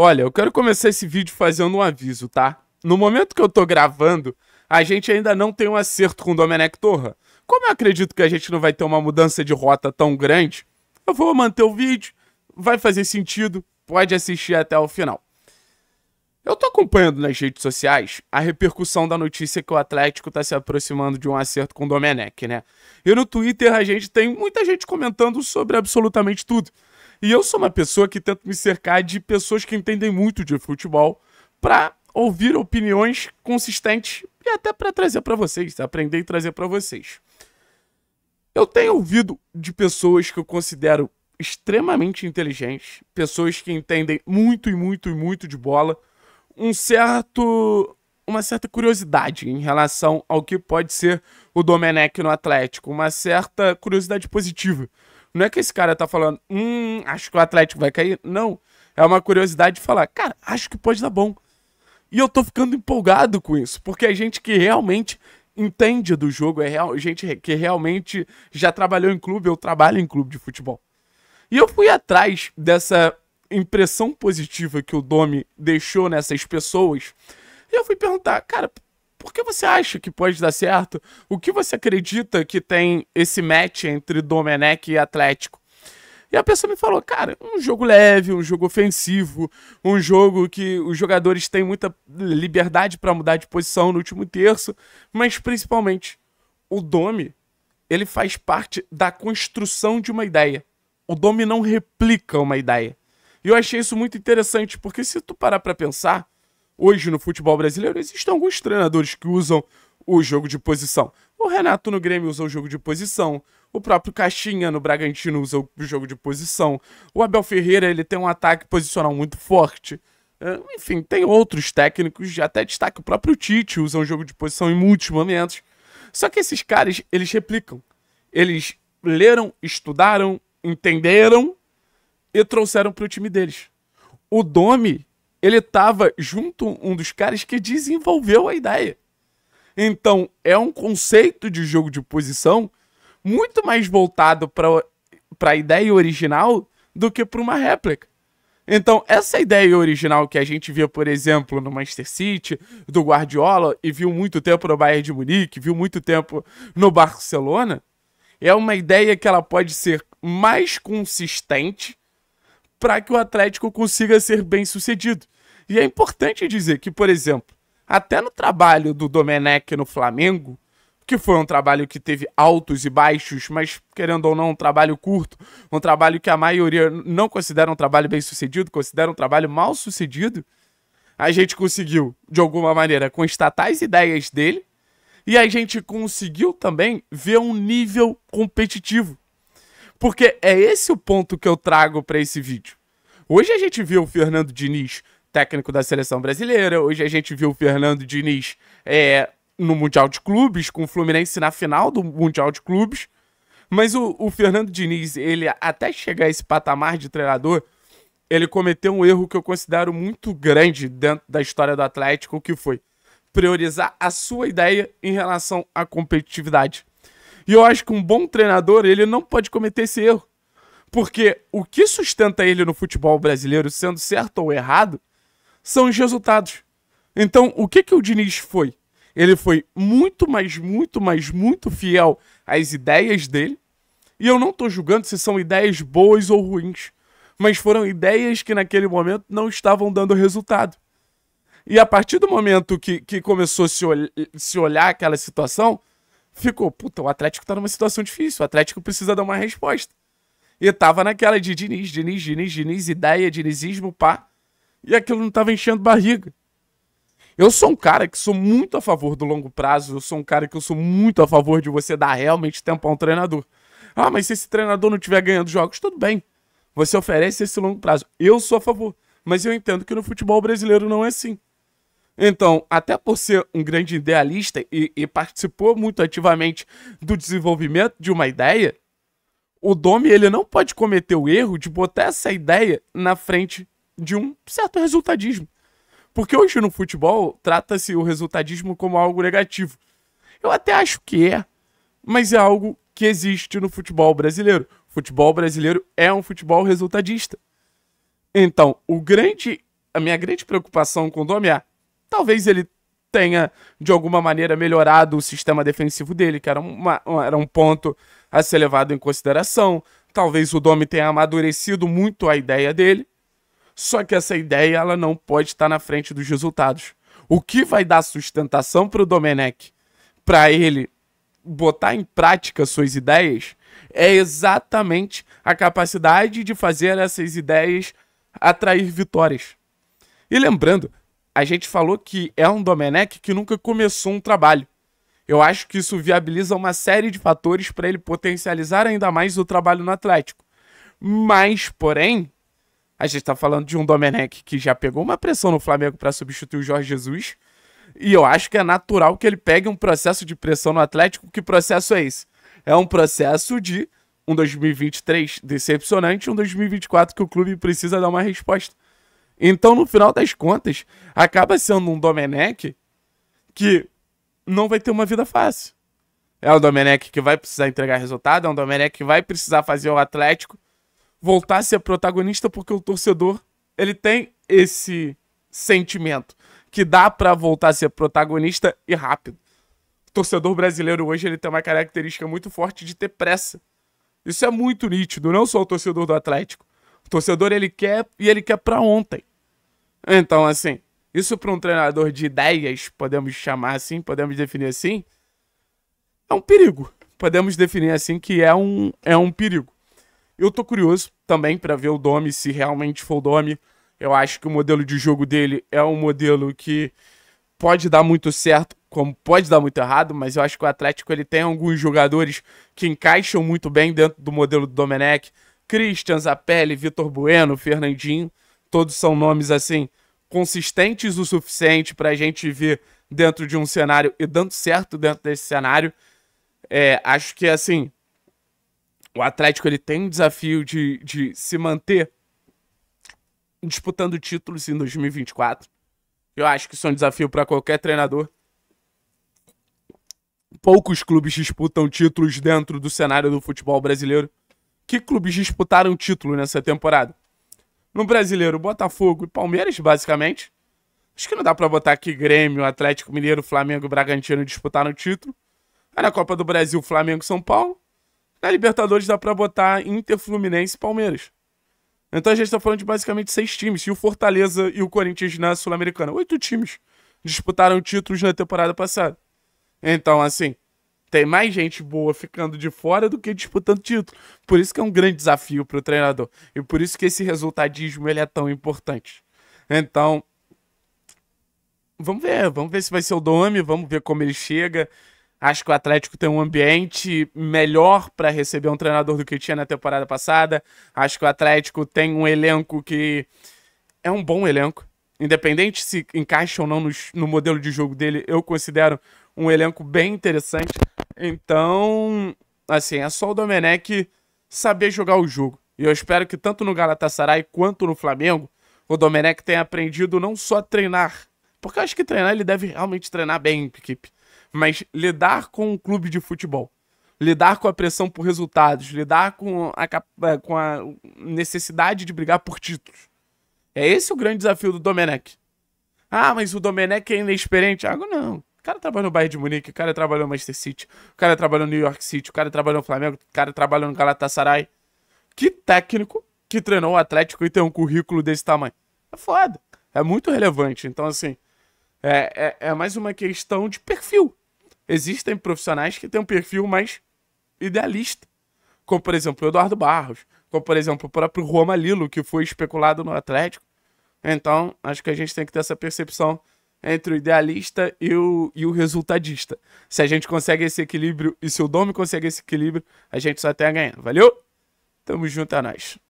Olha, eu quero começar esse vídeo fazendo um aviso, tá? No momento que eu tô gravando, a gente ainda não tem um acerto com o Domenech Torra. Como eu acredito que a gente não vai ter uma mudança de rota tão grande, eu vou manter o vídeo, vai fazer sentido, pode assistir até o final. Eu tô acompanhando nas redes sociais a repercussão da notícia que o Atlético tá se aproximando de um acerto com o Domenech, né? E no Twitter a gente tem muita gente comentando sobre absolutamente tudo. E eu sou uma pessoa que tento me cercar de pessoas que entendem muito de futebol para ouvir opiniões consistentes e até para trazer para vocês, aprender e trazer para vocês. Eu tenho ouvido de pessoas que eu considero extremamente inteligentes, pessoas que entendem muito e muito e muito de bola, um certo uma certa curiosidade em relação ao que pode ser o Domenech no Atlético, uma certa curiosidade positiva não é que esse cara tá falando, hum, acho que o Atlético vai cair. Não. É uma curiosidade de falar, cara, acho que pode dar bom. E eu tô ficando empolgado com isso, porque a gente que realmente entende do jogo, é real, gente que realmente já trabalhou em clube, eu trabalho em clube de futebol. E eu fui atrás dessa impressão positiva que o Domi deixou nessas pessoas. E eu fui perguntar, cara, por que você acha que pode dar certo? O que você acredita que tem esse match entre Domenech e Atlético? E a pessoa me falou, cara, um jogo leve, um jogo ofensivo, um jogo que os jogadores têm muita liberdade para mudar de posição no último terço, mas principalmente o Domi, ele faz parte da construção de uma ideia. O Domi não replica uma ideia. E eu achei isso muito interessante, porque se tu parar para pensar, Hoje no futebol brasileiro existem alguns treinadores que usam o jogo de posição. O Renato no Grêmio usa o jogo de posição. O próprio Caixinha no Bragantino usa o jogo de posição. O Abel Ferreira ele tem um ataque posicional muito forte. É, enfim, tem outros técnicos, até destaque o próprio Tite usa um jogo de posição em muitos momentos. Só que esses caras, eles replicam. Eles leram, estudaram, entenderam e trouxeram para o time deles. O Domi, ele estava junto um dos caras que desenvolveu a ideia. Então, é um conceito de jogo de posição muito mais voltado para a ideia original do que para uma réplica. Então, essa ideia original que a gente via, por exemplo, no Manchester City, do Guardiola, e viu muito tempo no Bayern de Munique, viu muito tempo no Barcelona, é uma ideia que ela pode ser mais consistente para que o Atlético consiga ser bem sucedido. E é importante dizer que, por exemplo, até no trabalho do Domenech no Flamengo, que foi um trabalho que teve altos e baixos, mas querendo ou não, um trabalho curto, um trabalho que a maioria não considera um trabalho bem sucedido, considera um trabalho mal sucedido. A gente conseguiu, de alguma maneira, constatar as ideias dele e a gente conseguiu também ver um nível competitivo. Porque é esse o ponto que eu trago para esse vídeo. Hoje a gente viu o Fernando Diniz, técnico da seleção brasileira, hoje a gente viu o Fernando Diniz é, no Mundial de Clubes, com o Fluminense na final do Mundial de Clubes. Mas o, o Fernando Diniz, ele até chegar a esse patamar de treinador, ele cometeu um erro que eu considero muito grande dentro da história do Atlético, que foi priorizar a sua ideia em relação à competitividade. E eu acho que um bom treinador, ele não pode cometer esse erro. Porque o que sustenta ele no futebol brasileiro, sendo certo ou errado, são os resultados. Então, o que, que o Diniz foi? Ele foi muito, mais muito, mais muito fiel às ideias dele. E eu não estou julgando se são ideias boas ou ruins, mas foram ideias que naquele momento não estavam dando resultado. E a partir do momento que, que começou a se, ol se olhar aquela situação, ficou, puta, o Atlético tá numa situação difícil, o Atlético precisa dar uma resposta. E tava naquela de Diniz, Diniz, Diniz, Diniz, ideia, Dinizismo, pá. E aquilo não tava enchendo barriga. Eu sou um cara que sou muito a favor do longo prazo, eu sou um cara que eu sou muito a favor de você dar realmente tempo a um treinador. Ah, mas se esse treinador não tiver ganhando jogos, tudo bem. Você oferece esse longo prazo. Eu sou a favor, mas eu entendo que no futebol brasileiro não é assim. Então, até por ser um grande idealista e, e participou muito ativamente do desenvolvimento de uma ideia, o Domi ele não pode cometer o erro de botar essa ideia na frente de um certo resultadismo. Porque hoje no futebol trata-se o resultadismo como algo negativo. Eu até acho que é, mas é algo que existe no futebol brasileiro. O futebol brasileiro é um futebol resultadista. Então, o grande a minha grande preocupação com o Domi é Talvez ele tenha, de alguma maneira, melhorado o sistema defensivo dele, que era, uma, era um ponto a ser levado em consideração. Talvez o Domi tenha amadurecido muito a ideia dele. Só que essa ideia ela não pode estar na frente dos resultados. O que vai dar sustentação para o Domenech, para ele botar em prática suas ideias, é exatamente a capacidade de fazer essas ideias atrair vitórias. E lembrando, a gente falou que é um Domenech que nunca começou um trabalho. Eu acho que isso viabiliza uma série de fatores para ele potencializar ainda mais o trabalho no Atlético. Mas, porém, a gente está falando de um Domenech que já pegou uma pressão no Flamengo para substituir o Jorge Jesus. E eu acho que é natural que ele pegue um processo de pressão no Atlético. Que processo é esse? É um processo de um 2023 decepcionante, um 2024 que o clube precisa dar uma resposta. Então, no final das contas, acaba sendo um Domenech que não vai ter uma vida fácil. É um Domenech que vai precisar entregar resultado, é um Domenech que vai precisar fazer o Atlético voltar a ser protagonista, porque o torcedor ele tem esse sentimento que dá para voltar a ser protagonista e rápido. O torcedor brasileiro hoje ele tem uma característica muito forte de ter pressa. Isso é muito nítido, não só o torcedor do Atlético. O torcedor ele quer e ele quer para ontem. Então, assim, isso para um treinador de ideias, podemos chamar assim, podemos definir assim, é um perigo. Podemos definir assim que é um, é um perigo. Eu tô curioso também para ver o Domi, se realmente for o Domi. Eu acho que o modelo de jogo dele é um modelo que pode dar muito certo, como pode dar muito errado, mas eu acho que o Atlético ele tem alguns jogadores que encaixam muito bem dentro do modelo do Domenech. Christian, Zapelli, Vitor Bueno, Fernandinho todos são nomes assim consistentes o suficiente para a gente ver dentro de um cenário e dando certo dentro desse cenário. É, acho que assim o Atlético ele tem um desafio de, de se manter disputando títulos em 2024. Eu acho que isso é um desafio para qualquer treinador. Poucos clubes disputam títulos dentro do cenário do futebol brasileiro. Que clubes disputaram título nessa temporada? no Brasileiro, Botafogo e Palmeiras, basicamente. Acho que não dá para botar aqui Grêmio, Atlético Mineiro, Flamengo e Bragantino disputaram o título. Aí na Copa do Brasil, Flamengo e São Paulo. Na Libertadores dá para botar Inter, Fluminense e Palmeiras. Então a gente tá falando de basicamente seis times. E o Fortaleza e o Corinthians na Sul-Americana. Oito times disputaram títulos na temporada passada. Então, assim, tem mais gente boa ficando de fora do que disputando título. Por isso que é um grande desafio para o treinador. E por isso que esse resultadismo ele é tão importante. Então, vamos ver. Vamos ver se vai ser o Domi, vamos ver como ele chega. Acho que o Atlético tem um ambiente melhor para receber um treinador do que tinha na temporada passada. Acho que o Atlético tem um elenco que é um bom elenco. Independente se encaixa ou não no, no modelo de jogo dele, eu considero um elenco bem interessante. Então, assim, é só o Domenech saber jogar o jogo. E eu espero que tanto no Galatasaray quanto no Flamengo, o Domenech tenha aprendido não só a treinar, porque eu acho que treinar ele deve realmente treinar bem, equipe, mas lidar com um clube de futebol, lidar com a pressão por resultados, lidar com a, eh, com a necessidade de brigar por títulos. É esse o grande desafio do Domenech. Ah, mas o Domenech é inexperiente. Ah, não. O cara trabalhou no Bayern de Munique, o cara trabalhou no Manchester City, o cara trabalhou no New York City, o cara trabalhou no Flamengo, o cara trabalhou no Galatasaray. Que técnico que treinou o Atlético e tem um currículo desse tamanho? É foda. É muito relevante. Então, assim, é, é, é mais uma questão de perfil. Existem profissionais que têm um perfil mais idealista. Como, por exemplo, o Eduardo Barros. Como, por exemplo, o próprio Roma Lilo, que foi especulado no Atlético. Então, acho que a gente tem que ter essa percepção entre o idealista e o, e o resultadista. Se a gente consegue esse equilíbrio e se o Domi consegue esse equilíbrio, a gente só tem a ganhar. Valeu? Tamo junto, a é nós.